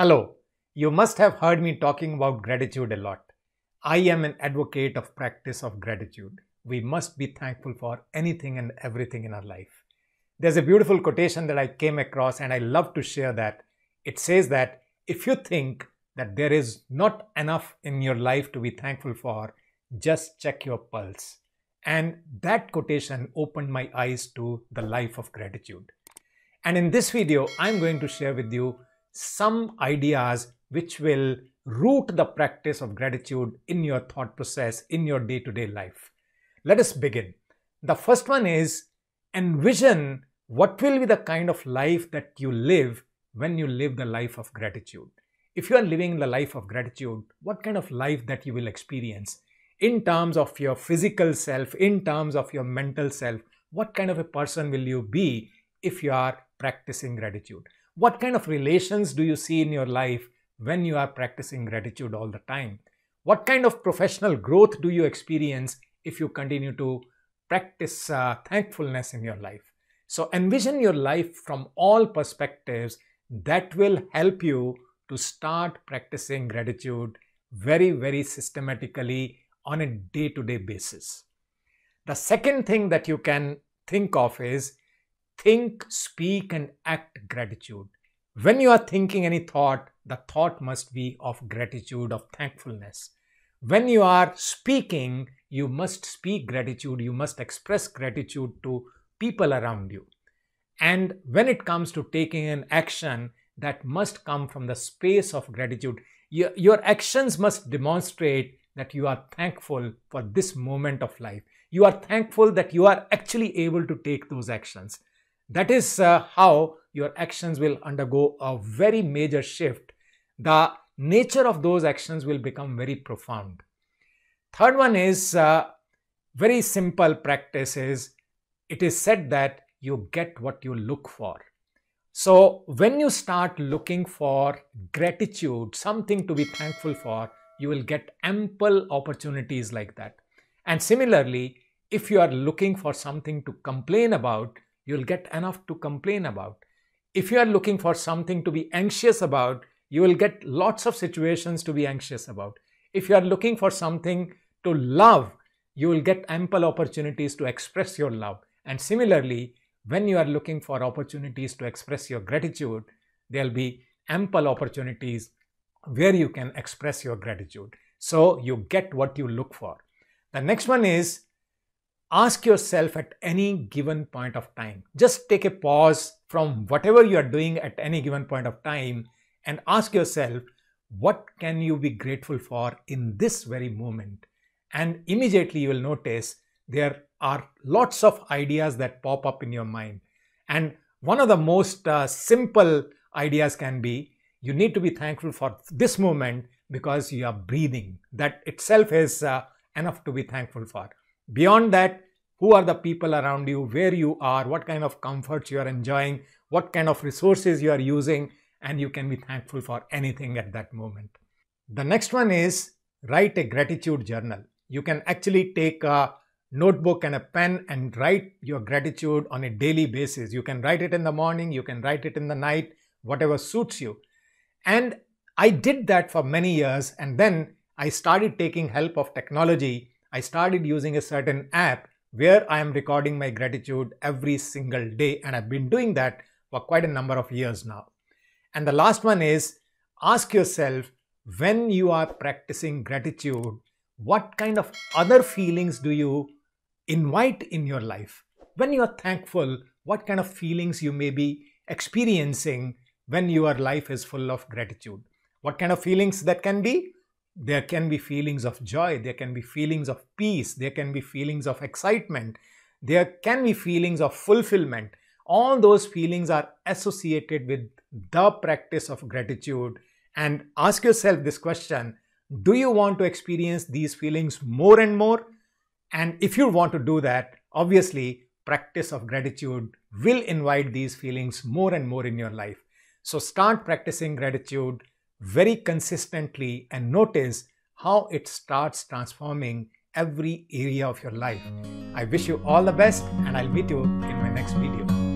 Hello, you must have heard me talking about gratitude a lot. I am an advocate of practice of gratitude. We must be thankful for anything and everything in our life. There's a beautiful quotation that I came across and I love to share that. It says that if you think that there is not enough in your life to be thankful for, just check your pulse. And that quotation opened my eyes to the life of gratitude. And in this video, I'm going to share with you some ideas which will root the practice of gratitude in your thought process, in your day to day life. Let us begin. The first one is envision what will be the kind of life that you live when you live the life of gratitude. If you are living the life of gratitude, what kind of life that you will experience in terms of your physical self, in terms of your mental self, what kind of a person will you be if you are practicing gratitude? What kind of relations do you see in your life when you are practicing gratitude all the time? What kind of professional growth do you experience if you continue to practice uh, thankfulness in your life? So envision your life from all perspectives that will help you to start practicing gratitude very, very systematically on a day to day basis. The second thing that you can think of is think, speak, and act gratitude. When you are thinking any thought, the thought must be of gratitude, of thankfulness. When you are speaking, you must speak gratitude, you must express gratitude to people around you. And when it comes to taking an action, that must come from the space of gratitude. Your, your actions must demonstrate that you are thankful for this moment of life. You are thankful that you are actually able to take those actions. That is uh, how your actions will undergo a very major shift. The nature of those actions will become very profound. Third one is uh, very simple practice is it is said that you get what you look for. So when you start looking for gratitude, something to be thankful for, you will get ample opportunities like that. And similarly, if you are looking for something to complain about, you'll get enough to complain about. If you are looking for something to be anxious about, you will get lots of situations to be anxious about. If you are looking for something to love, you will get ample opportunities to express your love. And similarly, when you are looking for opportunities to express your gratitude, there'll be ample opportunities where you can express your gratitude. So you get what you look for. The next one is ask yourself at any given point of time. Just take a pause from whatever you are doing at any given point of time and ask yourself, what can you be grateful for in this very moment? And immediately you will notice there are lots of ideas that pop up in your mind. And one of the most uh, simple ideas can be you need to be thankful for this moment because you are breathing. That itself is uh, enough to be thankful for. Beyond that, who are the people around you, where you are, what kind of comforts you are enjoying, what kind of resources you are using, and you can be thankful for anything at that moment. The next one is write a gratitude journal. You can actually take a notebook and a pen and write your gratitude on a daily basis. You can write it in the morning, you can write it in the night, whatever suits you. And I did that for many years and then I started taking help of technology I started using a certain app where I am recording my gratitude every single day and I've been doing that for quite a number of years now. And the last one is ask yourself when you are practicing gratitude, what kind of other feelings do you invite in your life? When you are thankful, what kind of feelings you may be experiencing when your life is full of gratitude? What kind of feelings that can be? there can be feelings of joy, there can be feelings of peace, there can be feelings of excitement, there can be feelings of fulfillment. All those feelings are associated with the practice of gratitude. And ask yourself this question Do you want to experience these feelings more and more? And if you want to do that, obviously, practice of gratitude will invite these feelings more and more in your life. So start practicing gratitude very consistently and notice how it starts transforming every area of your life. I wish you all the best and I'll meet you in my next video.